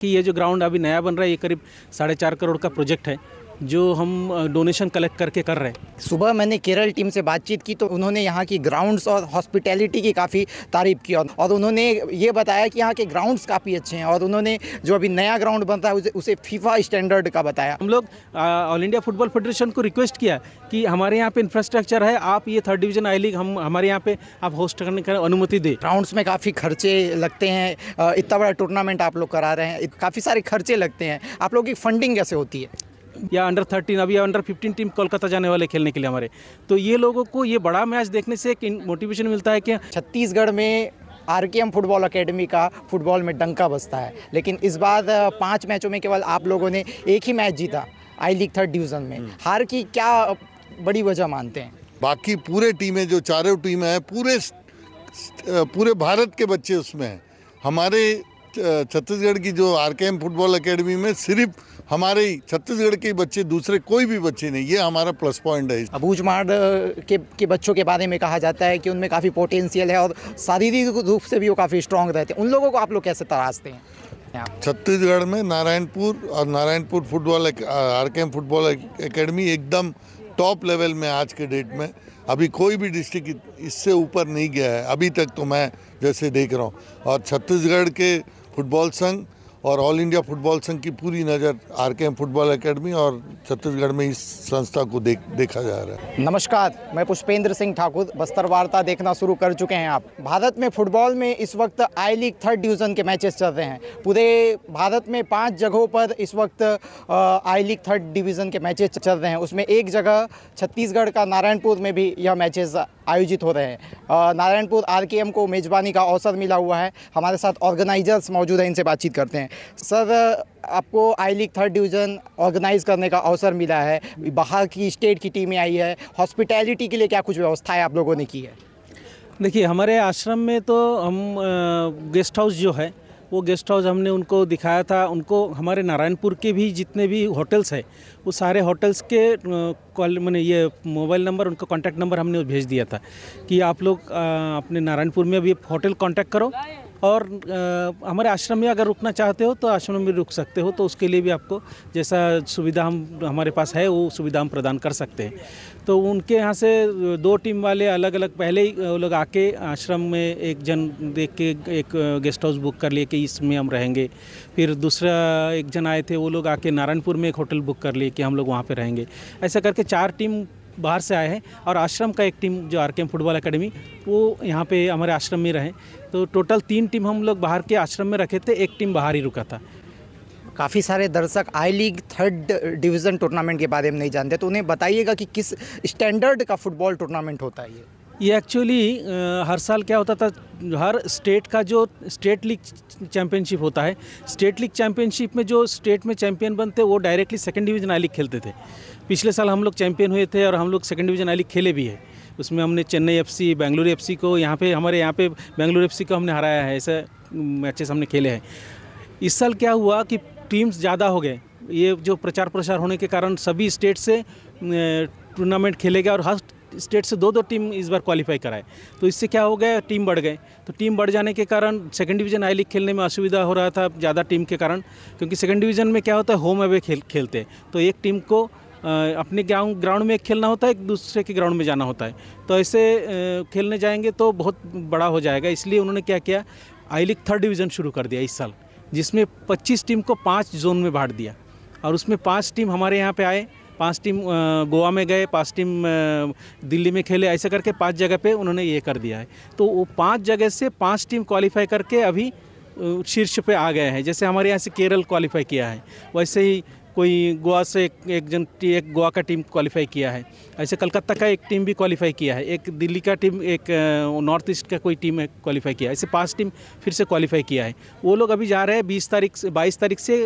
कि ये जो ग्राउंड अभी नया बन रहा है ये करीब साढ़े चार करोड़ का प्रोजेक्ट है जो हम डोनेशन कलेक्ट करके कर रहे हैं सुबह मैंने केरल टीम से बातचीत की तो उन्होंने यहाँ की ग्राउंड्स और हॉस्पिटैलिटी की काफ़ी तारीफ की और उन्होंने ये बताया कि यहाँ के ग्राउंड्स काफ़ी अच्छे हैं और उन्होंने जो अभी नया ग्राउंड बनता है उसे, उसे फीफा स्टैंडर्ड का बताया हम लोग ऑल इंडिया फुटबॉल फेडरेशन को रिक्वेस्ट किया कि हमारे यहाँ पे इंफ्रास्ट्रक्चर है आप ये थर्ड डिवीजन आई लीग हम हमारे यहाँ पे आप होस्ट करने का अनुमति दें ग्राउंड्स में काफ़ी खर्चे लगते हैं इतना बड़ा टूर्नामेंट आप लोग करा रहे हैं काफ़ी सारे खर्चे लगते हैं आप लोग की फंडिंग कैसे होती है या अंडर थर्टीन अभी अंडर फिफ्टीन टीम कोलकाता जाने वाले खेलने के लिए हमारे तो ये लोगों को ये बड़ा मैच देखने से एक मोटिवेशन मिलता है कि छत्तीसगढ़ में R K M football academy का फुटबॉल में डंका बसता है लेकिन इस बार पाँच मैचों में केवल आप लोगों ने एक ही मैच जीता आई लीग थर्ड डिवीज़न में हम्म। हार की क्या बड़ी वजह मानते हैं बाकी पूरे टीमें जो चारों टीमें हैं पूरे पूरे भारत के बच्चे उसमें हैं हमारे छत्तीसगढ़ की जो आर फुटबॉल अकेडमी में सिर्फ हमारे छत्तीसगढ़ के बच्चे दूसरे कोई भी बच्चे नहीं ये हमारा प्लस पॉइंट है अबूझ मार के, के बच्चों के बारे में कहा जाता है कि उनमें काफ़ी पोटेंशियल है और शारीरिक रूप से भी वो काफ़ी स्ट्रांग रहते हैं उन लोगों को आप लोग कैसे तराजते हैं छत्तीसगढ़ में नारायणपुर और Narayanpur football R K football academy एकदम टॉप लेवल में आज के डेट में अभी कोई भी डिस्ट्रिक्ट इससे ऊपर नहीं गया है अभी तक तो मैं जैसे देख रहा हूँ और छत्तीसगढ़ के फुटबॉल संघ और ऑल इंडिया फुटबॉल संघ की पूरी नज़र are K M football academy और छत्तीसगढ़ में इस संस्था को देख देखा जा रहा है नमस्कार मैं पुष्पेंद्र सिंह ठाकुर बस्तर वार्ता देखना शुरू कर चुके हैं आप भारत में फुटबॉल में इस वक्त आई लीग थर्ड डिवीज़न के मैचेस चल रहे हैं पूरे भारत में पाँच जगहों पर इस वक्त आई लीग थर्ड डिवीज़न के मैचेस चल रहे हैं उसमें एक जगह छत्तीसगढ़ का नारायणपुर में भी यह मैचेस आयोजित हो रहे हैं नारायणपुर आर को मेज़बानी का अवसर मिला हुआ है हमारे साथ ऑर्गेनाइजर्स मौजूद हैं इनसे बातचीत करते हैं सर आपको I league third division organise करने का अवसर मिला है बाहर की स्टेट की टीमें आई है हॉस्पिटैलिटी के लिए क्या कुछ व्यवस्थाएँ आप लोगों ने की है देखिए हमारे आश्रम में तो हम गेस्ट हाउस जो है वो गेस्ट हाउस हमने उनको दिखाया था उनको हमारे नारायणपुर के भी जितने भी होटल्स है वो सारे होटल्स के कॉल मैंने ये मोबाइल नंबर उनका कांटेक्ट नंबर हमने भेज दिया था कि आप लोग अपने नारायणपुर में अभी होटल कांटेक्ट करो और आ, हमारे आश्रम में अगर रुकना चाहते हो तो आश्रम में रुक सकते हो तो उसके लिए भी आपको जैसा सुविधा हम हमारे पास है वो सुविधा हम प्रदान कर सकते हैं तो उनके यहाँ से दो टीम वाले अलग अलग पहले ही वो लोग आके आश्रम में एक जन देख के एक गेस्ट हाउस बुक कर लिए कि इसमें हम रहेंगे फिर दूसरा एक जन आए थे वो लोग आके नारायणपुर में एक होटल बुक कर लिए कि हम लोग वहाँ पर रहेंगे ऐसा करके चार टीम बाहर से आए हैं और आश्रम का एक टीम जो आर फुटबॉल अकेडमी वो यहाँ पे हमारे आश्रम में रहे तो टोटल तीन टीम हम लोग बाहर के आश्रम में रखे थे एक टीम बाहर ही रुका था काफ़ी सारे दर्शक I league third division tournament के बारे में नहीं जानते तो उन्हें बताइएगा कि किस स्टैंडर्ड का फुटबॉल टूर्नामेंट होता है ये ये एक्चुअली हर साल क्या होता था हर स्टेट का जो स्टेट लीग चैंपियनशिप होता है स्टेट लीग चैम्पियनशिप में जो स्टेट में चैम्पियन बनते वो directly second division I league खेलते थे पिछले साल हम लोग चैम्पियन हुए थे और हम लोग सेकंड डिवीजन आई लीग खेले भी है उसमें हमने Chennai F C Bengaluru F को यहाँ पे हमारे यहाँ पे बेंगलुरु एफ को हमने हराया है ऐसे मैचेस हमने खेले हैं इस साल क्या हुआ कि टीम्स ज़्यादा हो गए ये जो प्रचार प्रसार होने के कारण सभी स्टेट से टूर्नामेंट खेले गए और हर स्टेट से दो दो टीम इस बार क्वालिफाई कराए तो इससे क्या हो गया टीम बढ़ गए तो टीम बढ़ जाने के कारण सेकेंड डिवीजन आई लीग खेलने में असुविधा हो रहा था ज़्यादा टीम के कारण क्योंकि सेकेंड डिवीजन में क्या होता है होम अवे खेल खेलते हैं तो एक टीम को अपने ग्राउंड में खेलना होता है एक दूसरे के ग्राउंड में जाना होता है तो ऐसे खेलने जाएंगे तो बहुत बड़ा हो जाएगा इसलिए उन्होंने क्या किया आई लीग थर्ड डिवीज़न शुरू कर दिया इस साल जिसमें पच्चीस टीम को पाँच जोन में बांट दिया और उसमें पाँच टीम हमारे यहाँ पर आए पांच टीम गोवा में गए पांच टीम दिल्ली में खेले ऐसे करके पांच जगह पे उन्होंने ये कर दिया है तो वो पांच जगह से पांच टीम क्वालिफाई करके अभी शीर्ष पे आ गए हैं जैसे हमारे यहाँ से केरल क्वालिफाई किया है वैसे ही कोई गोवा से एक जन एक गोवा का टीम क्वालिफाई किया है ऐसे कलकत्ता का एक टीम भी क्वालिफाई किया है एक दिल्ली का टीम एक नॉर्थ ईस्ट का कोई टीम क्वालिफाई किया है ऐसे पांच टीम फिर से क्वालिफाई किया है वो लोग अभी जा रहे हैं बीस तारीख से बाईस तारीख से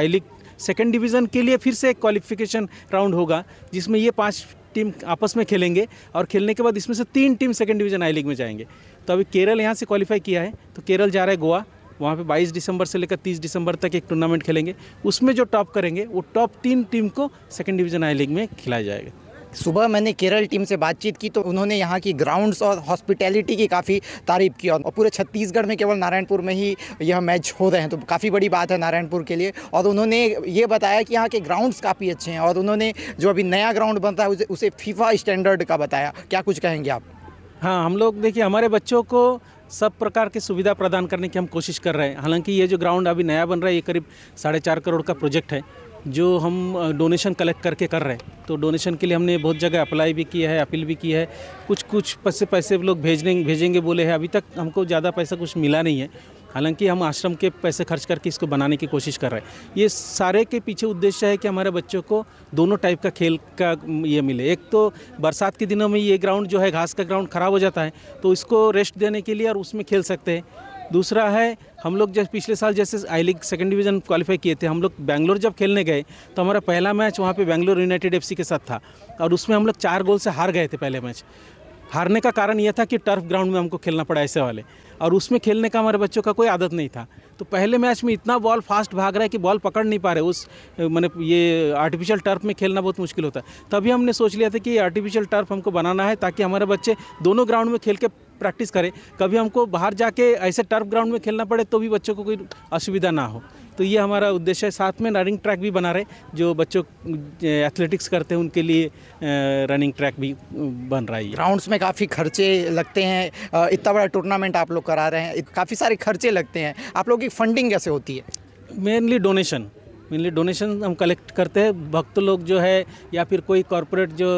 आई लीग सेकेंड डिवीज़न के लिए फिर से एक क्वालिफिकेशन राउंड होगा जिसमें ये पाँच टीम आपस में खेलेंगे और खेलने के बाद इसमें से तीन team second division I league में जाएंगे तो अभी केरल यहाँ से क्वालिफाई किया है तो केरल जा रहा है गोवा वहाँ पे 22 दिसंबर से लेकर 30 दिसंबर तक एक टूर्नामेंट खेलेंगे उसमें जो टॉप करेंगे वो टॉप तीन टीम को सेकेंड डिवीज़न आई लीग में खिलाया जाएगा सुबह मैंने केरल टीम से बातचीत की तो उन्होंने यहाँ की ग्राउंड्स और हॉस्पिटैलिटी की काफ़ी तारीफ की और पूरे छत्तीसगढ़ में केवल नारायणपुर में ही यह मैच हो रहे हैं तो काफ़ी बड़ी बात है नारायणपुर के लिए और उन्होंने ये बताया कि यहाँ के ग्राउंड्स काफ़ी अच्छे हैं और उन्होंने जो अभी नया ग्राउंड बनता है उसे, उसे फीफा स्टैंडर्ड का बताया क्या कुछ कहेंगे आप हाँ हम लोग देखिए हमारे बच्चों को सब प्रकार की सुविधा प्रदान करने की हम कोशिश कर रहे हैं हालांकि ये जो ग्राउंड अभी नया बन रहा है ये करीब साढ़े चार करोड़ का प्रोजेक्ट है जो हम डोनेशन कलेक्ट करके कर रहे हैं तो डोनेशन के लिए हमने बहुत जगह अप्लाई भी किया है अपील भी की है कुछ कुछ पैसे पैसे लोग भेजने भेजेंगे बोले हैं अभी तक हमको ज़्यादा पैसा कुछ मिला नहीं है हालांकि हम आश्रम के पैसे खर्च करके इसको बनाने की कोशिश कर रहे हैं ये सारे के पीछे उद्देश्य है कि हमारे बच्चों को दोनों टाइप का खेल का ये मिले एक तो बरसात के दिनों में ये ग्राउंड जो है घास का ग्राउंड ख़राब हो जाता है तो इसको रेस्ट देने के लिए और उसमें खेल सकते हैं दूसरा है हम लोग जब पिछले साल जैसे I league second division qualify किए थे हम लोग बैंगलोर जब खेलने गए तो हमारा पहला मैच वहाँ पे बैंगलोर यूनाइटेड एफसी के साथ था और उसमें हम लोग चार गोल से हार गए थे पहले मैच हारने का कारण यह था कि टर्फ ग्राउंड में हमको खेलना पड़ा ऐसे वाले और उसमें खेलने का हमारे बच्चों का कोई आदत नहीं था तो पहले मैच में इतना बॉल फास्ट भाग रहा है कि बॉल पकड़ नहीं पा रहे उस मैंने ये आर्टिफिशियल टर्फ में खेलना बहुत मुश्किल होता है तभी हमने सोच लिया था कि आर्टिफिशियल टर्फ हमको बनाना है ताकि हमारे बच्चे दोनों ग्राउंड में खेल के प्रैक्टिस करें कभी हमको बाहर जाके ऐसे टर्फ ग्राउंड में खेलना पड़े तो भी बच्चों को कोई असुविधा ना हो तो ये हमारा उद्देश्य है साथ में रनिंग ट्रैक भी बना रहे जो बच्चों एथलेटिक्स करते हैं उनके लिए रनिंग ट्रैक भी बन रहा है ग्राउंड्स में काफ़ी खर्चे लगते हैं इतना बड़ा टूर्नामेंट आप लोग का करा रहे हैं काफ़ी सारे खर्चे लगते हैं आप लोगों की फंडिंग कैसे होती है मेनली डोनेशन मेनली डोनेशन हम कलेक्ट करते हैं भक्त लोग जो है या फिर कोई कॉरपोरेट जो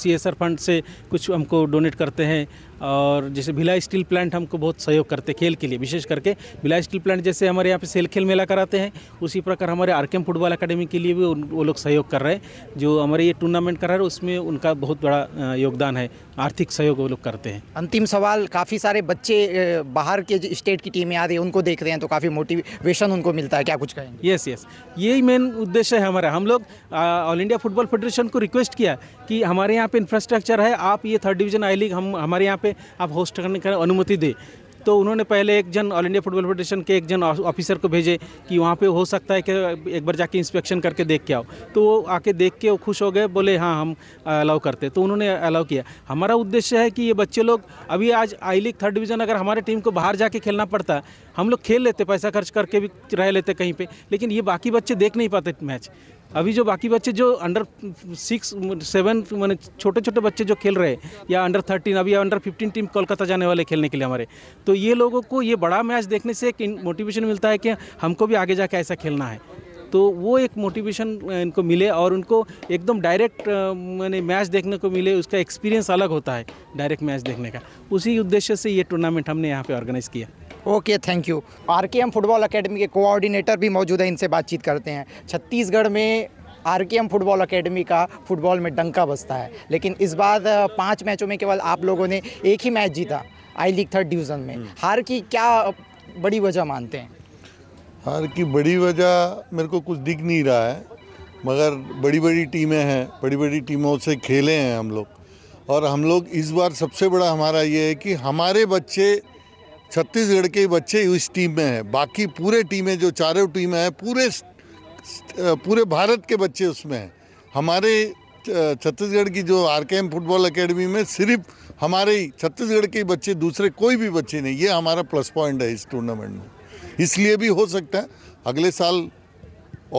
सी एस आर फंड से कुछ हमको डोनेट करते हैं और जैसे भिलाई स्टील प्लांट हमको बहुत सहयोग करते खेल के लिए विशेष करके भिलाई स्टील प्लांट जैसे हमारे यहाँ पे सेल खेल मेला कराते हैं उसी प्रकार हमारे आरकेम फुटबॉल अकेडमी के लिए भी वो लोग सहयोग कर रहे हैं जो हमारे ये टूर्नामेंट करा रहे उसमें उनका बहुत बड़ा योगदान है आर्थिक सहयोग वो लोग करते हैं अंतिम सवाल काफ़ी सारे बच्चे बाहर के स्टेट की टीमें आ रही है उनको देख रहे हैं तो काफ़ी मोटिवेशन उनको मिलता है क्या कुछ कहें यस यस यही मेन उद्देश्य है हमारा हम लोग ऑल इंडिया फुटबॉल फेडरेशन को रिक्वेस्ट किया कि हमारे यहाँ पे इंफ्रास्ट्रक्चर है आप ये थर्ड डिवीजन आई लीग हम हमारे यहाँ पे पे आप होस्ट करने का अनुमति दे तो उन्होंने पहले एक जन ऑल इंडिया फुटबॉल फेडरेशन के एक जन ऑफिसर को भेजे कि वहाँ पे हो सकता है कि एक बार जाके इंस्पेक्शन करके देख के आओ तो वो आके देख के वो खुश हो गए बोले हाँ हम अलाउ करते तो उन्होंने अलाउ किया हमारा उद्देश्य है कि ये बच्चे लोग अभी आज आई लीग थर्ड डिवीज़न अगर हमारे टीम को बाहर जाके खेलना पड़ता हम लोग खेल लेते पैसा खर्च करके भी रह लेते कहीं पर लेकिन ये बाकी बच्चे देख नहीं पाते मैच अभी जो बाकी बच्चे जो अंडर सिक्स सेवन मैंने छोटे छोटे बच्चे जो खेल रहे हैं या अंडर थर्टीन अभी अंडर फिफ्टीन टीम कोलकाता जाने वाले खेलने के लिए हमारे तो ये लोगों को ये बड़ा मैच देखने से एक मोटिवेशन मिलता है कि हमको भी आगे जाके ऐसा खेलना है तो वो एक मोटिवेशन इनको मिले और उनको एकदम डायरेक्ट मैंने मैच देखने को मिले उसका एक्सपीरियंस अलग होता है डायरेक्ट मैच देखने का उसी उद्देश्य से ये टूर्नामेंट हमने यहाँ पे ऑर्गेनाइज़ किया okay thank you R K M football academy के कोऑर्डिनेटर भी मौजूद हैं इनसे बातचीत करते हैं छत्तीसगढ़ में R K M football academy का फुटबॉल में डंका बसता है लेकिन इस बार पाँच मैचों में केवल आप लोगों ने एक ही मैच जीता आई लीग थर्ड डिवीज़न में हम्म। हार की क्या बड़ी वजह मानते हैं हार की बड़ी वजह मेरे को कुछ दिख नहीं रहा है मगर बड़ी बड़ी टीमें हैं बड़ी बड़ी टीमों से खेले हैं हम लोग और हम लोग इस बार सबसे बड़ा हमारा ये है कि हमारे बच्चे छत्तीसगढ़ के बच्चे इस टीम में हैं बाकी पूरे टीमें जो चारों टीमें हैं पूरे पूरे भारत के बच्चे उसमें हैं हमारे छत्तीसगढ़ की जो are K M football academy में सिर्फ हमारे ही छत्तीसगढ़ के बच्चे दूसरे कोई भी बच्चे नहीं ये हमारा प्लस पॉइंट है इस टूर्नामेंट में इसलिए भी हो सकता है अगले साल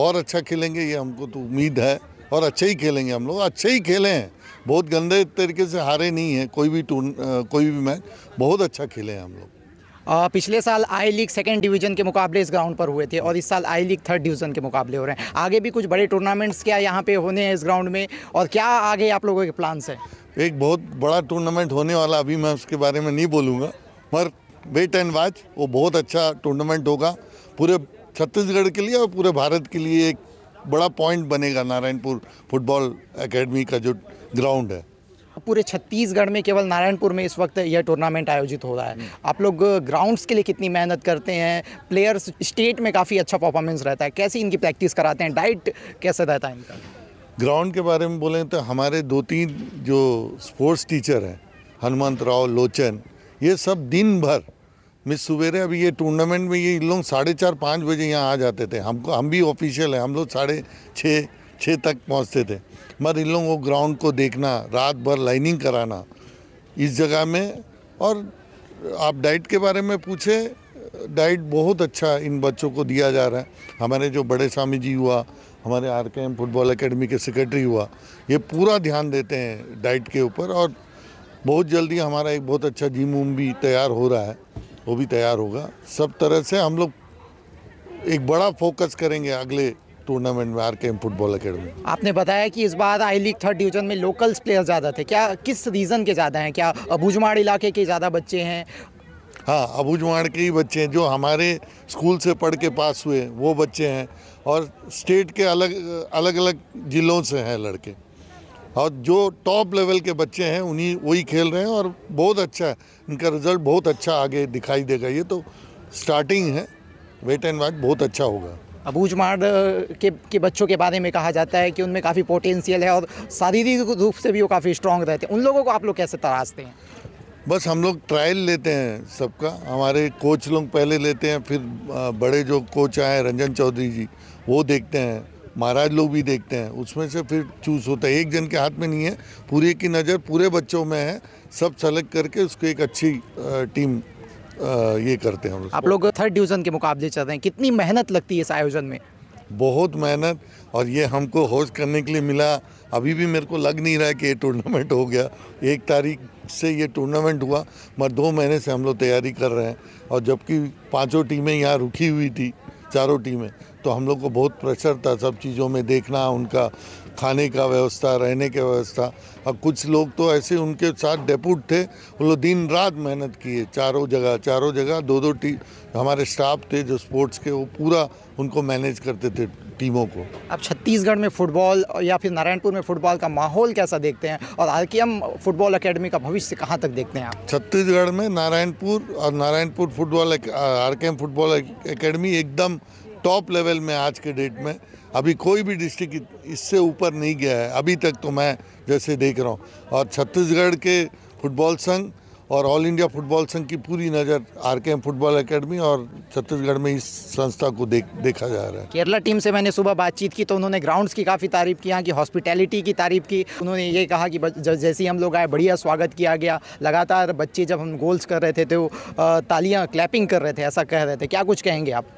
और अच्छा खेलेंगे ये हमको तो उम्मीद है और अच्छे ही खेलेंगे हम लोग अच्छे ही खेले हैं बहुत गंदे तरीके से हारे नहीं हैं कोई भी टूर्न कोई भी मैच बहुत अच्छा खेले हैं हम लोग पिछले साल आई लीग सेकेंड डिवीजन के मुकाबले इस ग्राउंड पर हुए थे और इस साल आई लीग थर्ड डिवीजन के मुकाबले हो रहे हैं आगे भी कुछ बड़े टूर्नामेंट्स क्या यहाँ पे होने हैं इस ग्राउंड में और क्या आगे आप लोगों के प्लान्स हैं एक बहुत बड़ा टूर्नामेंट होने वाला अभी मैं उसके बारे में नहीं बोलूँगा पर वेट एंड वाच वो बहुत अच्छा टूर्नामेंट होगा पूरे छत्तीसगढ़ के लिए और पूरे भारत के लिए एक बड़ा पॉइंट बनेगा नारायणपुर फुटबॉल अकेडमी का जो ग्राउंड है पूरे छत्तीसगढ़ में केवल नारायणपुर में इस वक्त यह टूर्नामेंट आयोजित हो रहा है हम्म। आप लोग ग्राउंड्स के लिए कितनी मेहनत करते हैं प्लेयर्स स्टेट में काफ़ी अच्छा परफॉर्मेंस रहता है कैसे इनकी प्रैक्टिस कराते हैं डाइट कैसे रहता है इनका ग्राउंड के बारे में बोलें तो हमारे दो तीन जो स्पोर्ट्स टीचर हैं हनुमंत राव लोचन ये सब दिन भर मिस सवेरे अभी ये टूर्नामेंट में ये लोग साढ़े चार पाँच बजे यहाँ आ जाते थे हमको हम भी ऑफिशियल हैं हम लोग साढ़े छः छः तक पहुँचते थे मगर इन लोगों को ग्राउंड को देखना रात भर लाइनिंग कराना इस जगह में और आप डाइट के बारे में पूछे डाइट बहुत अच्छा इन बच्चों को दिया जा रहा है हमारे जो बड़े स्वामी जी हुआ हमारे R K M football academy के सेक्रेटरी हुआ ये पूरा ध्यान देते हैं डाइट के ऊपर और बहुत जल्दी हमारा एक बहुत अच्छा जिम उम भी तैयार हो रहा है वो भी तैयार होगा सब तरह से हम लोग एक बड़ा फोकस करेंगे अगले टूर्नामेंट में R K M football academy आपने बताया कि इस बार आई लीग थर्ड डिवीजन में लोकल्स प्लेयर ज़्यादा थे क्या किस रीज़न के ज़्यादा हैं क्या अबूजमाड़ इलाके के ज़्यादा बच्चे हैं हाँ अबूजमाड़ के ही बच्चे हैं जो हमारे स्कूल से पढ़ के पास हुए वो बच्चे हैं और स्टेट के अलग अलग अलग ज़िलों से हैं लड़के और जो टॉप लेवल के बच्चे हैं उन्हीं वही खेल रहे हैं और बहुत अच्छा है इनका रिजल्ट बहुत अच्छा आगे दिखाई देगा ये तो स्टार्टिंग है वेट एंड वाच बहुत अच्छा होगा अबूझमाड़ के के बच्चों के बारे में कहा जाता है कि उनमें काफ़ी पोटेंशियल है और शारीरिक रूप से भी वो काफ़ी स्ट्रांग रहते हैं उन लोगों को आप लोग कैसे तराशते हैं बस हम लोग ट्रायल लेते हैं सबका हमारे कोच लोग पहले लेते हैं फिर बड़े जो कोच आए रंजन चौधरी जी वो देखते हैं महाराज लोग भी देखते हैं उसमें से फिर चूज़ होता है एक जन के हाथ में नहीं है पूरे की नज़र पूरे बच्चों में है सब सेलेक्ट करके उसको एक अच्छी टीम ये करते हैं आप लोग थर्ड डिवीज़न के मुकाबले चल रहे हैं कितनी मेहनत लगती है इस आयोजन में बहुत मेहनत और ये हमको होस्ट करने के लिए मिला अभी भी मेरे को लग नहीं रहा है कि ये टूर्नामेंट हो गया एक तारीख से ये टूर्नामेंट हुआ मगर दो महीने से हम लोग तैयारी कर रहे हैं और जबकि पांचों टीमें यहाँ रुकी हुई थी चारों टीमें तो हम लोग को बहुत प्रेशर था सब चीज़ों में देखना उनका खाने का व्यवस्था रहने का व्यवस्था और कुछ लोग तो ऐसे उनके साथ डेपूट थे वो लोग दिन रात मेहनत किए चारों जगह चारों जगह दो दो टीम हमारे स्टाफ थे जो स्पोर्ट्स के वो पूरा उनको मैनेज करते थे टीमों को आप छत्तीसगढ़ में फुटबॉल या फिर नारायणपुर में फुटबॉल का माहौल कैसा देखते हैं और are K M football academy का भविष्य कहाँ तक देखते हैं आप छत्तीसगढ़ में नारायणपुर और Narayanpur football R K M football academy एकदम टॉप लेवल में आज के डेट में अभी कोई भी डिस्ट्रिक्ट इससे ऊपर नहीं गया है अभी तक तो मैं जैसे देख रहा हूँ और छत्तीसगढ़ के फुटबॉल संघ और ऑल इंडिया फुटबॉल संघ की पूरी नज़र are K M football academy और छत्तीसगढ़ में इस संस्था को देख देखा जा रहा है केरला टीम से मैंने सुबह बातचीत की तो उन्होंने ग्राउंड्स की काफ़ी तारीफ की यहाँ की हॉस्पिटैलिटी की तारीफ की उन्होंने ये कहा कि जैसे ही हम लोग आए बढ़िया स्वागत किया गया लगातार बच्चे जब हम गोल्स कर रहे थे तो तालियाँ क्लैपिंग कर रहे थे ऐसा कह रहे थे क्या कुछ कहेंगे आप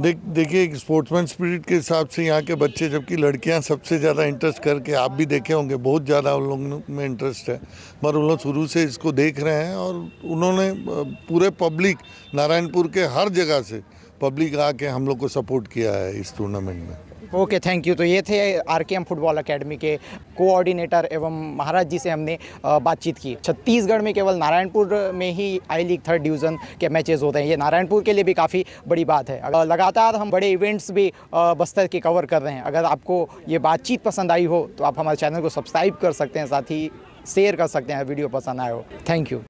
देख देखिए एक स्पोर्ट्समैन स्पिरिट के हिसाब से यहाँ के बच्चे जबकि लड़कियाँ सबसे ज़्यादा इंटरेस्ट करके आप भी देखे होंगे बहुत ज़्यादा उन लोगों में इंटरेस्ट है मगर उन लोग शुरू से इसको देख रहे हैं और उन्होंने पूरे पब्लिक नारायणपुर के हर जगह से पब्लिक आके हम लोग को सपोर्ट किया है इस टूर्नामेंट में ओके थैंक यू तो ये थे R K M football academy के कोऑर्डिनेटर एवं महाराज जी से हमने बातचीत की छत्तीसगढ़ में केवल नारायणपुर में ही आई लीग थर्ड डिवीज़न के मैचेस होते हैं ये नारायणपुर के लिए भी काफ़ी बड़ी बात है अगर लगातार हम बड़े इवेंट्स भी बस्तर के कवर कर रहे हैं अगर आपको ये बातचीत पसंद आई हो तो आप हमारे चैनल को सब्सक्राइब कर सकते हैं साथ ही शेयर कर सकते हैं वीडियो पसंद आए हो थैंक यू